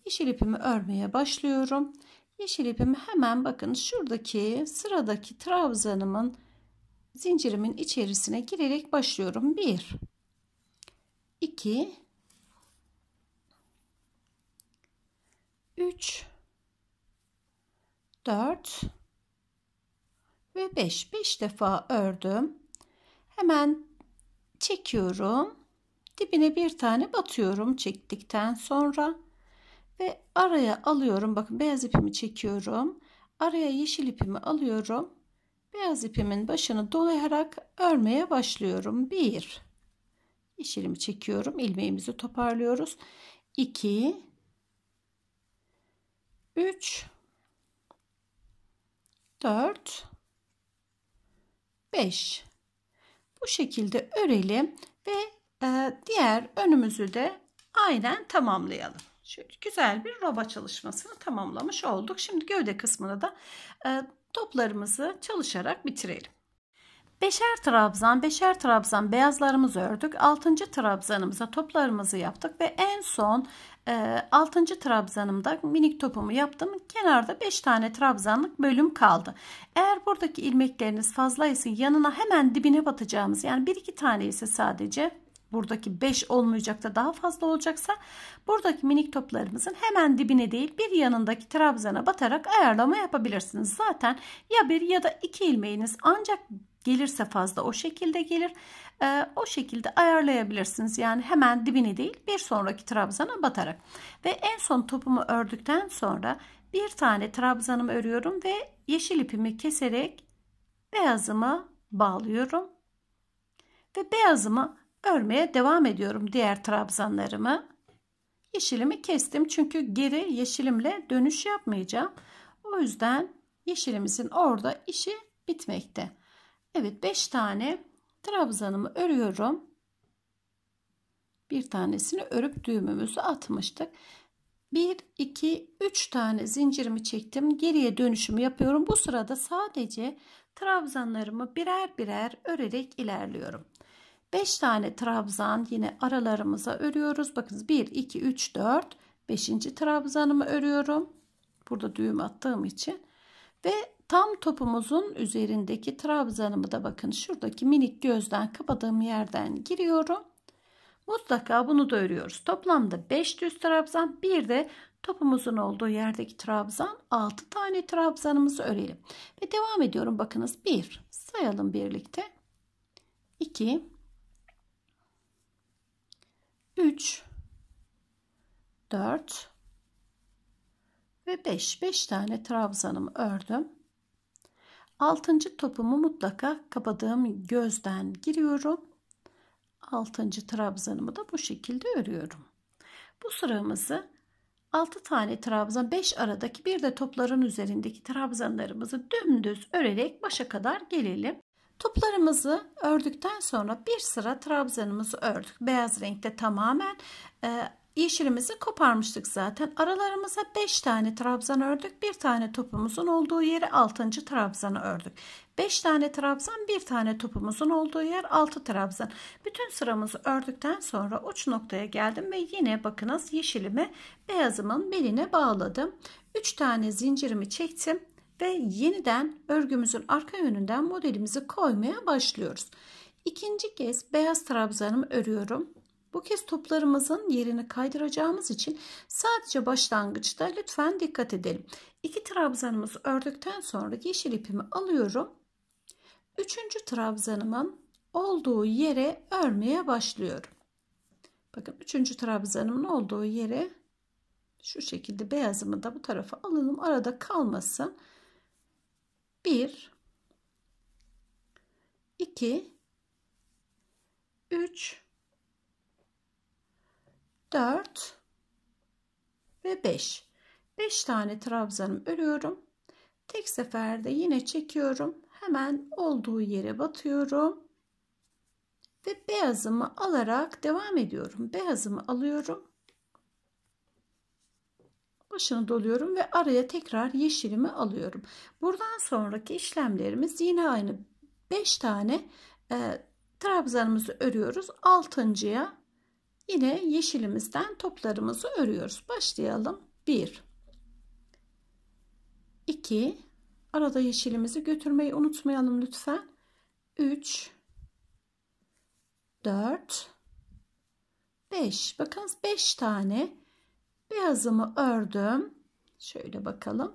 Yeşil ipimi örmeye başlıyorum. Yeşil ipimi hemen bakın şuradaki sıradaki trabzanımın zincirimin içerisine girerek başlıyorum. 1 2 3 4 ve 5 5 defa ördüm hemen çekiyorum dibine bir tane batıyorum çektikten sonra ve araya alıyorum bakın beyaz ipimi çekiyorum araya yeşil ipimi alıyorum beyaz ipimin başını dolayarak örmeye başlıyorum 1 yeşilimi çekiyorum ilmeğimizi toparlıyoruz 2 3 4 5 bu şekilde örelim ve e, diğer önümüzü de aynen tamamlayalım. Şöyle güzel bir roba çalışmasını tamamlamış olduk. Şimdi gövde kısmına da e, toplarımızı çalışarak bitirelim. Beşer trabzan, beşer trabzan beyazlarımızı ördük. Altıncı trabzanımıza toplarımızı yaptık ve en son 6. Ee, trabzanımda minik topumu yaptım. Kenarda 5 tane trabzanlık bölüm kaldı. Eğer buradaki ilmekleriniz fazlaysa yanına hemen dibine batacağımız yani 1-2 tane ise sadece buradaki 5 olmayacak da daha fazla olacaksa buradaki minik toplarımızın hemen dibine değil bir yanındaki trabzana batarak ayarlama yapabilirsiniz. Zaten ya bir ya da iki ilmeğiniz ancak gelirse fazla o şekilde gelir. E, o şekilde ayarlayabilirsiniz. Yani hemen dibini değil bir sonraki trabzana batarak. Ve en son topumu ördükten sonra bir tane trabzanımı örüyorum ve yeşil ipimi keserek beyazımı bağlıyorum. Ve beyazımı örmeye devam ediyorum diğer trabzanlarımı. Yeşilimi kestim çünkü geri yeşilimle dönüş yapmayacağım. O yüzden yeşilimizin orada işi bitmekte. Evet 5 tane trabzanımı örüyorum. Bir tanesini örüp düğümümüzü atmıştık. 1, 2, 3 tane zincirimi çektim. Geriye dönüşümü yapıyorum. Bu sırada sadece trabzanlarımı birer birer örerek ilerliyorum. 5 tane trabzan yine aralarımıza örüyoruz. Bakın, 1, 2, 3, 4, 5. trabzanımı örüyorum. Burada düğüm attığım için. Ve Tam topumuzun üzerindeki trabzanımı da bakın şuradaki minik gözden kapadığım yerden giriyorum. Mutlaka bunu da örüyoruz. Toplamda 5 düz trabzan bir de topumuzun olduğu yerdeki trabzan 6 tane trabzanımızı örelim. Ve devam ediyorum bakınız 1 sayalım birlikte. 2 3 4 ve 5 5 tane trabzanımı ördüm. Altıncı topumu mutlaka kapadığım gözden giriyorum. Altıncı trabzanımı da bu şekilde örüyorum. Bu sıramızı 6 tane trabzan 5 aradaki bir de topların üzerindeki trabzanlarımızı dümdüz örerek başa kadar gelelim. Toplarımızı ördükten sonra bir sıra trabzanımızı ördük. Beyaz renkte tamamen e, yeşilimizi koparmıştık zaten. Aralarımıza 5 tane trabzan ördük. Bir tane topumuzun olduğu yere 6. trabzanı ördük. 5 tane trabzan, bir tane topumuzun olduğu yer 6 trabzan. Bütün sıramızı ördükten sonra uç noktaya geldim ve yine bakınız yeşilimi beyazımın beline bağladım. 3 tane zincirimi çektim ve yeniden örgümüzün arka yönünden modelimizi koymaya başlıyoruz. İkinci kez beyaz trabzanımı örüyorum. Bu kez toplarımızın yerini kaydıracağımız için sadece başlangıçta lütfen dikkat edelim. İki trabzanımızı ördükten sonra yeşil ipimi alıyorum. Üçüncü trabzanımın olduğu yere örmeye başlıyorum. Bakın üçüncü trabzanımın olduğu yere şu şekilde beyazımı da bu tarafa alalım. Arada kalmasın. Bir, iki, üç. 4 ve 5. 5 tane trabzanım örüyorum. Tek seferde yine çekiyorum. Hemen olduğu yere batıyorum. Ve beyazımı alarak devam ediyorum. Beyazımı alıyorum. Başını doluyorum ve araya tekrar yeşilimi alıyorum. Buradan sonraki işlemlerimiz yine aynı. 5 tane e, trabzanımızı örüyoruz. 6.ya Yine yeşilimizden toplarımızı örüyoruz. Başlayalım. 1 2 Arada yeşilimizi götürmeyi unutmayalım lütfen. 3 4 5 Bakın 5 tane beyazımı ördüm. Şöyle bakalım.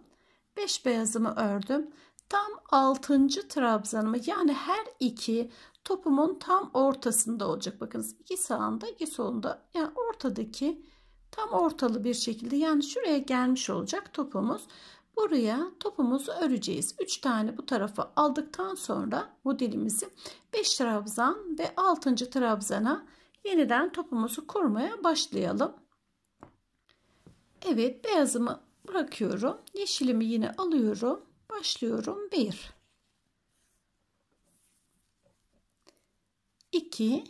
5 beyazımı ördüm. Tam 6. trabzanımı yani her iki topumun tam ortasında olacak. Bakınız iki sağında iki solunda yani ortadaki tam ortalı bir şekilde yani şuraya gelmiş olacak topumuz. Buraya topumuzu öreceğiz. 3 tane bu tarafa aldıktan sonra modelimizi 5 trabzan ve 6. trabzana yeniden topumuzu kurmaya başlayalım. Evet beyazımı bırakıyorum. Yeşilimi yine alıyorum. Başlıyorum. 1 2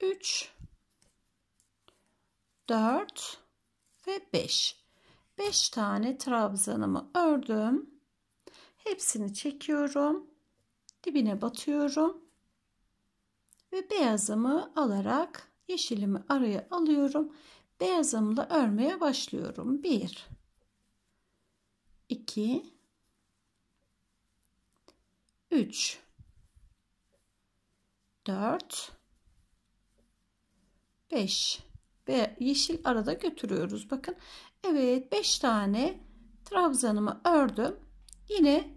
3 4 ve 5 5 tane trabzanımı ördüm hepsini çekiyorum dibine batıyorum ve beyazımı alarak yeşilimi araya alıyorum beyazımla örmeye başlıyorum 1 2 3 4 5 ve yeşil arada götürüyoruz. Bakın evet 5 tane trabzanımı ördüm. Yine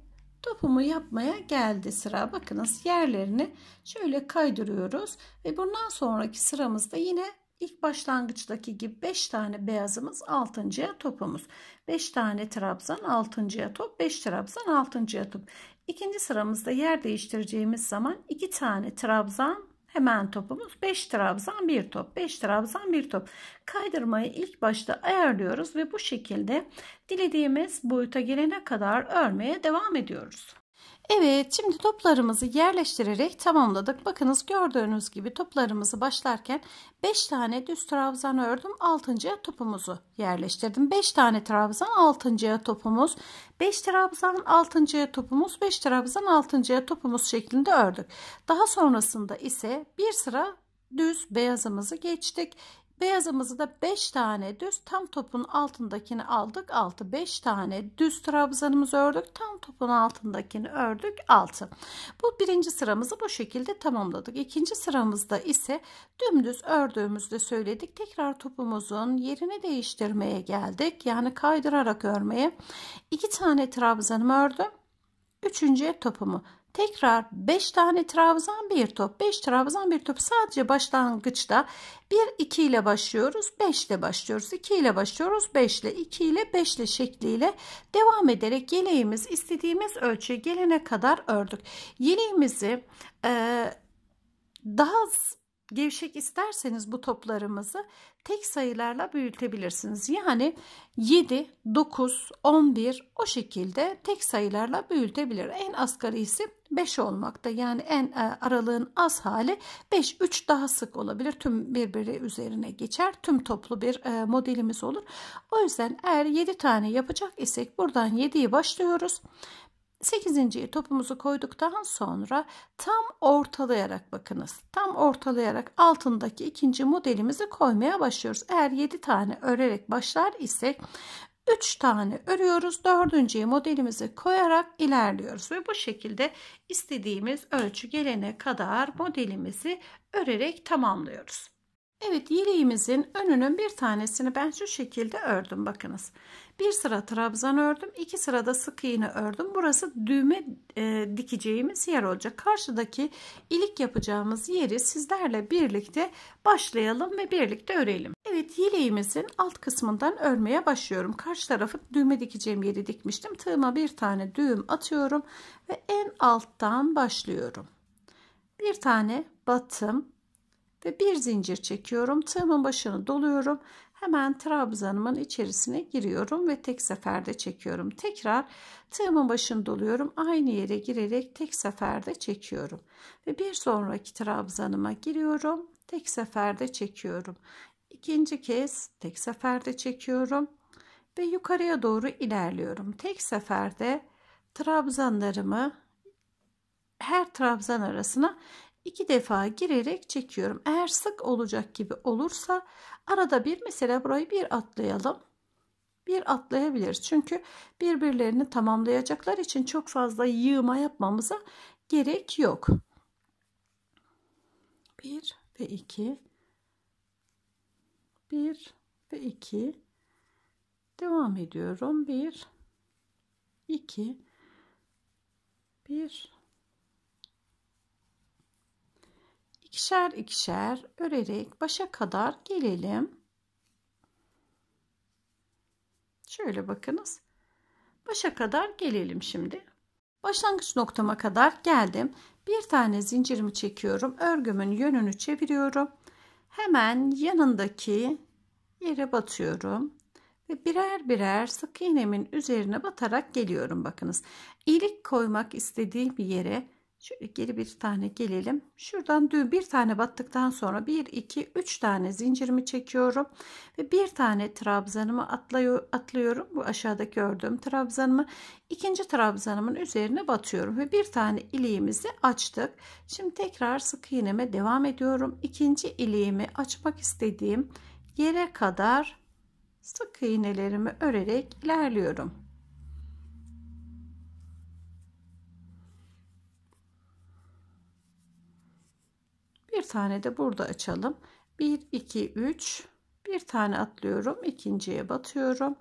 topumu yapmaya geldi sıra. Bakınız yerlerini şöyle kaydırıyoruz ve bundan sonraki sıramızda yine ilk başlangıçtaki gibi 5 tane beyazımız 6.ya topumuz. 5 tane trabzan 6.ya top, 5 trabzan 6.ya top. İkinci sıramızda yer değiştireceğimiz zaman iki tane trabzan hemen topumuz 5 trabzan bir top 5 trabzan bir top kaydırmayı ilk başta ayarlıyoruz ve bu şekilde dilediğimiz boyuta gelene kadar örmeye devam ediyoruz. Evet şimdi toplarımızı yerleştirerek tamamladık. Bakınız gördüğünüz gibi toplarımızı başlarken 5 tane düz trabzan ördüm. 6. topumuzu yerleştirdim. 5 tane trabzan 6. topumuz. 5 trabzan 6. topumuz. 5 trabzan 6. topumuz şeklinde ördük. Daha sonrasında ise bir sıra düz beyazımızı geçtik. Beyazımızı da 5 tane düz tam topun altındakini aldık 6 5 tane düz trabzanımızı ördük tam topun altındakini ördük 6 bu birinci sıramızı bu şekilde tamamladık İkinci sıramızda ise dümdüz ördüğümüzde söyledik tekrar topumuzun yerini değiştirmeye geldik yani kaydırarak örmeye 2 tane trabzanımı ördüm üçüncüye topumu Tekrar 5 tane trabzan bir top. 5 trabzan bir top. Sadece başlangıçta 1 2 ile başlıyoruz. 5 ile başlıyoruz. 2 ile başlıyoruz. 5 ile 2 ile 5 ile şekliyle devam ederek yeleğimiz istediğimiz ölçüye gelene kadar ördük. Yeleğimizi e, daha Gevşek isterseniz bu toplarımızı tek sayılarla büyütebilirsiniz. Yani 7, 9, 11 o şekilde tek sayılarla büyütebilir. En asgarisi 5 olmakta. Yani en e, aralığın az hali 5, 3 daha sık olabilir. Tüm birbiri üzerine geçer. Tüm toplu bir e, modelimiz olur. O yüzden eğer 7 tane yapacak isek buradan 7'yi başlıyoruz. 8. 8.yi topumuzu koyduktan sonra tam ortalayarak bakınız. Tam ortalayarak altındaki ikinci modelimizi koymaya başlıyoruz. Eğer 7 tane örerek başlar isek 3 tane örüyoruz. Dördüncüye modelimizi koyarak ilerliyoruz. Ve bu şekilde istediğimiz ölçü gelene kadar modelimizi örerek tamamlıyoruz. Evet yeleğimizin önünün bir tanesini ben şu şekilde ördüm bakınız bir sıra trabzan ördüm iki sırada sık iğne ördüm burası düğme e, dikeceğimiz yer olacak karşıdaki ilik yapacağımız yeri sizlerle birlikte başlayalım ve birlikte örelim Evet yeleğimizin alt kısmından örmeye başlıyorum karşı tarafı düğme dikeceğim yeri dikmiştim tığıma bir tane düğüm atıyorum ve en alttan başlıyorum bir tane batım ve bir zincir çekiyorum tığımın başını doluyorum hemen trabzanımın içerisine giriyorum ve tek seferde çekiyorum. Tekrar tığımın başını doluyorum. Aynı yere girerek tek seferde çekiyorum. Ve bir sonraki trabzanıma giriyorum. Tek seferde çekiyorum. İkinci kez tek seferde çekiyorum. Ve yukarıya doğru ilerliyorum. Tek seferde trabzanlarımı her trabzan arasına iki defa girerek çekiyorum. Eğer sık olacak gibi olursa arada bir mesela burayı bir atlayalım. Bir atlayabiliriz. Çünkü birbirlerini tamamlayacaklar için çok fazla yığıma yapmamıza gerek yok. 1 ve 2 1 ve 2 devam ediyorum. 1 2 1 ikişer ikişer örerek başa kadar gelelim. Şöyle bakınız. Başa kadar gelelim şimdi. Başlangıç noktama kadar geldim. Bir tane zincirimi çekiyorum. Örgümün yönünü çeviriyorum. Hemen yanındaki yere batıyorum ve birer birer sık iğnemin üzerine batarak geliyorum bakınız. İlik koymak istediğim yere Şöyle geri bir tane gelelim. Şuradan düğüm bir tane battıktan sonra 1 2 3 tane zincirimi çekiyorum ve bir tane trabzanımı atlıyorum. Bu aşağıdaki gördüğüm trabzanımı ikinci trabzanımın üzerine batıyorum ve bir tane iliğimizi açtık. Şimdi tekrar sık iğneme devam ediyorum. İkinci iliğimi açmak istediğim yere kadar sık iğnelerimi örerek ilerliyorum. bir tane de burada açalım 1 2 3 bir tane atlıyorum ikinciye batıyorum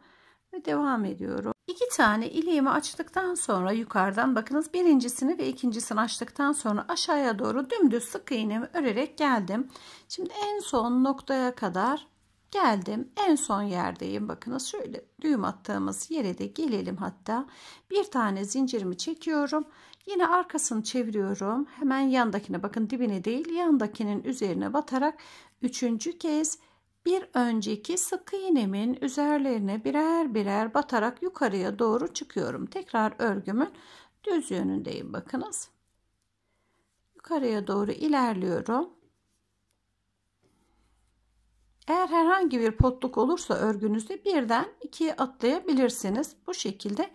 ve devam ediyorum iki tane ileğimi açtıktan sonra yukarıdan bakınız birincisini ve ikincisini açtıktan sonra aşağıya doğru dümdüz sık iğnemi örerek geldim şimdi en son noktaya kadar geldim en son yerdeyim bakınız şöyle düğüm attığımız yere de gelelim hatta bir tane zincirimi çekiyorum Yine arkasını çeviriyorum. Hemen yandakine bakın dibine değil yandakinin üzerine batarak üçüncü kez bir önceki sık iğnemin üzerlerine birer birer batarak yukarıya doğru çıkıyorum. Tekrar örgümün düz yönündeyim bakınız. Yukarıya doğru ilerliyorum. Eğer herhangi bir potluk olursa örgünüzde birden ikiye atlayabilirsiniz. Bu şekilde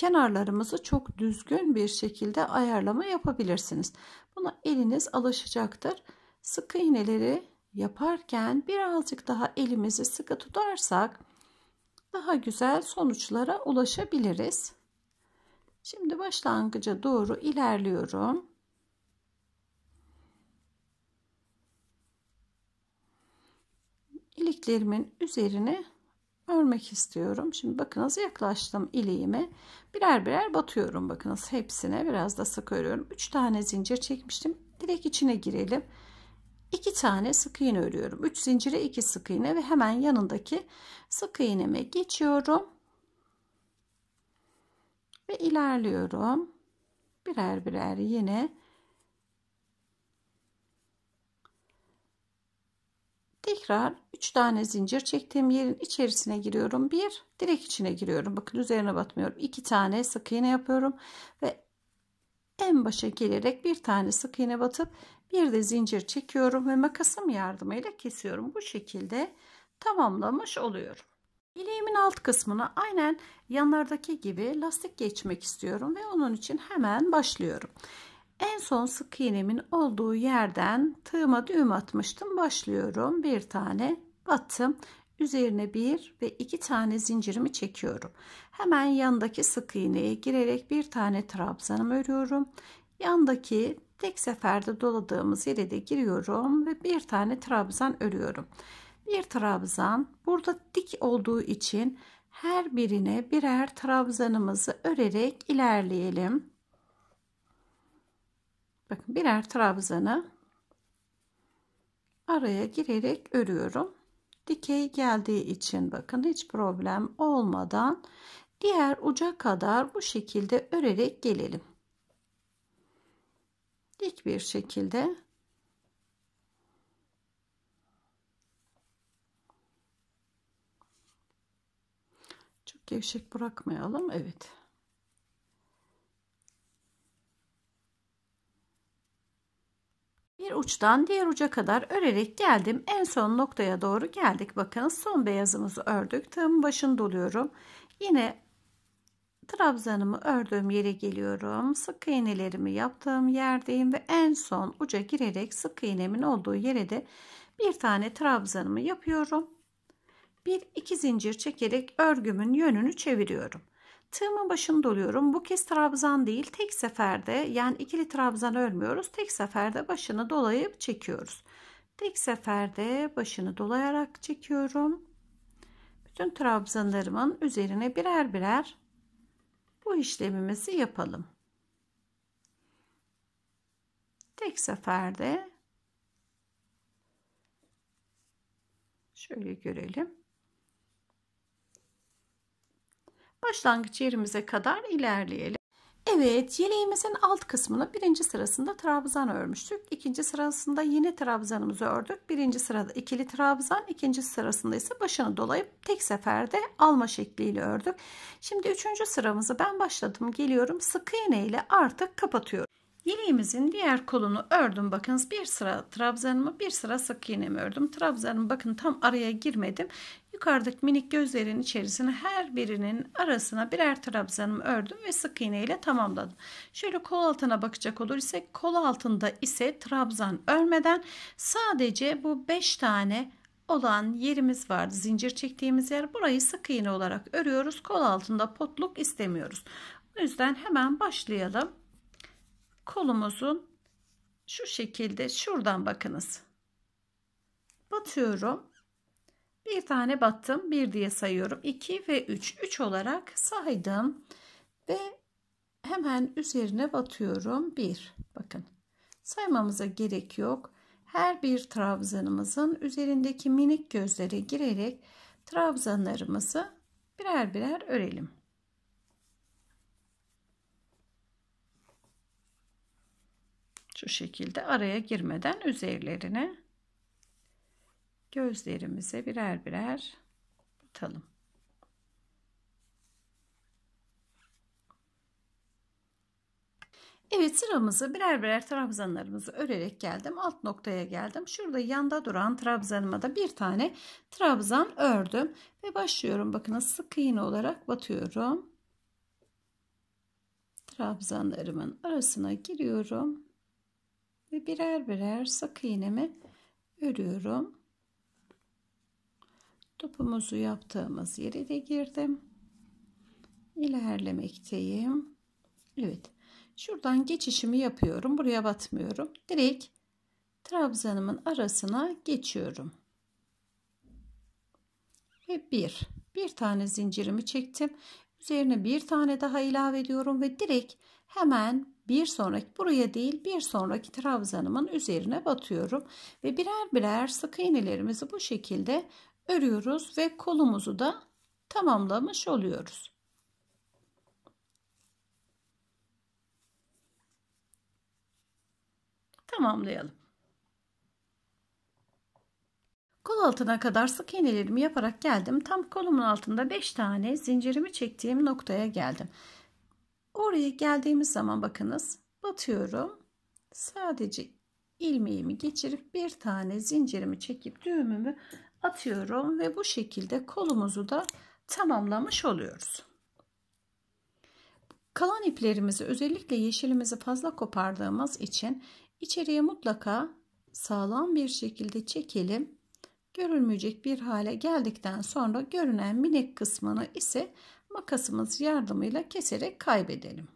kenarlarımızı çok düzgün bir şekilde ayarlama yapabilirsiniz. Buna eliniz alışacaktır. Sık iğneleri yaparken birazcık daha elimizi sıkı tutarsak daha güzel sonuçlara ulaşabiliriz. Şimdi başlangıca doğru ilerliyorum. İliklerimin üzerine örmek istiyorum. Şimdi bakınız yaklaştım ileğime. Birer birer batıyorum bakınız hepsine. Biraz da sık örüyorum. 3 tane zincir çekmiştim. Direkt içine girelim. 2 tane sık iğne örüyorum. 3 zincire 2 sık iğne ve hemen yanındaki sık iğneme geçiyorum. Ve ilerliyorum. Birer birer yine tekrar 3 tane zincir çektiğim yerin içerisine giriyorum. Bir direk içine giriyorum. Bakın üzerine batmıyorum. 2 tane sık iğne yapıyorum ve en başa gelerek bir tane sık iğne batıp bir de zincir çekiyorum ve makasım yardımıyla kesiyorum. Bu şekilde tamamlamış oluyorum. Bileğimin alt kısmına aynen yanlardaki gibi lastik geçmek istiyorum ve onun için hemen başlıyorum. En son sık iğnemin olduğu yerden tığıma düğüm atmıştım. Başlıyorum. Bir tane battım. Üzerine bir ve iki tane zincirimi çekiyorum. Hemen yandaki sık iğneye girerek bir tane trabzanımı örüyorum. Yandaki tek seferde doladığımız yere de giriyorum ve bir tane trabzan örüyorum. Bir trabzan burada dik olduğu için her birine birer trabzanımızı örerek ilerleyelim. Bakın birer trabzanı araya girerek örüyorum. Dikey geldiği için bakın hiç problem olmadan diğer uca kadar bu şekilde örerek gelelim. Dik bir şekilde Çok gevşek bırakmayalım. Evet. Bir uçtan diğer uca kadar örerek geldim. En son noktaya doğru geldik. Bakın son beyazımızı ördük. Tığımın başını doluyorum. Yine trabzanımı ördüğüm yere geliyorum. Sık iğnelerimi yaptığım yerdeyim ve en son uca girerek sık iğnemin olduğu yere de bir tane trabzanımı yapıyorum. Bir iki zincir çekerek örgümün yönünü çeviriyorum. Tığımın başını doluyorum. Bu kez trabzan değil tek seferde yani ikili trabzan örmüyoruz. Tek seferde başını dolayıp çekiyoruz. Tek seferde başını dolayarak çekiyorum. Bütün trabzanlarımın üzerine birer birer bu işlemimizi yapalım. Tek seferde şöyle görelim. başlangıç yerimize kadar ilerleyelim. Evet yeleğimizin alt kısmını birinci sırasında trabzan örmüştük. İkinci sırasında yeni trabzanımızı ördük. Birinci sırada ikili trabzan, ikinci sırasında ise başını dolayıp tek seferde alma şekliyle ördük. Şimdi üçüncü sıramızı ben başladım geliyorum sık iğne ile artık kapatıyorum. Yeleğimizin diğer kolunu ördüm. Bakınız bir sıra trabzanımı bir sıra sık iğnemi ördüm. Trabzanımı bakın tam araya girmedim. Yukarıdaki minik gözlerin içerisine her birinin arasına birer trabzanım ördüm ve sık iğne ile tamamladım. Şöyle kol altına bakacak olur ise kol altında ise trabzan örmeden sadece bu 5 tane olan yerimiz vardı. Zincir çektiğimiz yer. Burayı sık iğne olarak örüyoruz. Kol altında potluk istemiyoruz. O yüzden hemen başlayalım. Kolumuzun şu şekilde şuradan bakınız. Batıyorum. Bir tane battım. Bir diye sayıyorum. 2 ve 3. 3 olarak saydım. Ve hemen üzerine batıyorum. 1. Bakın saymamıza gerek yok. Her bir trabzanımızın üzerindeki minik gözlere girerek trabzanlarımızı birer birer örelim. Şu şekilde araya girmeden üzerlerine gözlerimize birer birer batalım. Evet sıramızı birer birer trabzanlarımızı örerek geldim. Alt noktaya geldim. Şurada yanda duran trabzanıma da bir tane trabzan ördüm. Ve başlıyorum. Bakın sık iğne olarak batıyorum. Trabzanlarımın arasına giriyorum. Ve birer birer sık iğnemi örüyorum. Topumuzu yaptığımız yere de girdim. İlerlemekteyim. Evet. Şuradan geçişimi yapıyorum. Buraya batmıyorum. Direkt trabzanımın arasına geçiyorum. Ve bir. Bir tane zincirimi çektim. Üzerine bir tane daha ilave ediyorum ve direkt hemen bir sonraki buraya değil bir sonraki trabzanımın üzerine batıyorum ve birer birer sık iğnelerimizi bu şekilde örüyoruz ve kolumuzu da tamamlamış oluyoruz. Tamamlayalım. Kol altına kadar sık iğnelerimi yaparak geldim. Tam kolumun altında 5 tane zincirimi çektiğim noktaya geldim. Oraya geldiğimiz zaman bakınız batıyorum. Sadece ilmeğimi geçirip bir tane zincirimi çekip düğümümü atıyorum ve bu şekilde kolumuzu da tamamlamış oluyoruz. Kalan iplerimizi özellikle yeşilimizi fazla kopardığımız için içeriye mutlaka sağlam bir şekilde çekelim. Görülmeyecek bir hale geldikten sonra görünen minik kısmını ise makasımız yardımıyla keserek kaybedelim.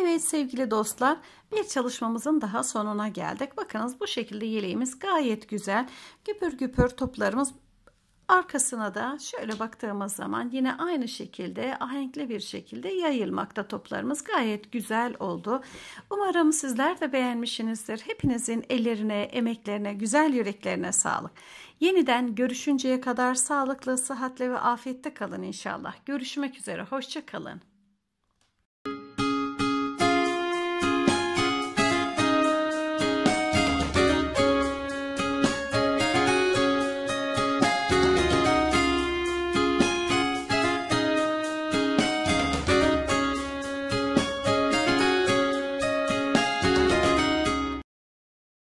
Evet sevgili dostlar bir çalışmamızın daha sonuna geldik. Bakınız bu şekilde yeleğimiz gayet güzel. Güpür güpür toplarımız arkasına da şöyle baktığımız zaman yine aynı şekilde ahenkli bir şekilde yayılmakta toplarımız gayet güzel oldu. Umarım sizler de beğenmişsinizdir. Hepinizin ellerine, emeklerine, güzel yüreklerine sağlık. Yeniden görüşünceye kadar sağlıklı, sıhhatle ve afiyette kalın inşallah. Görüşmek üzere, hoşçakalın.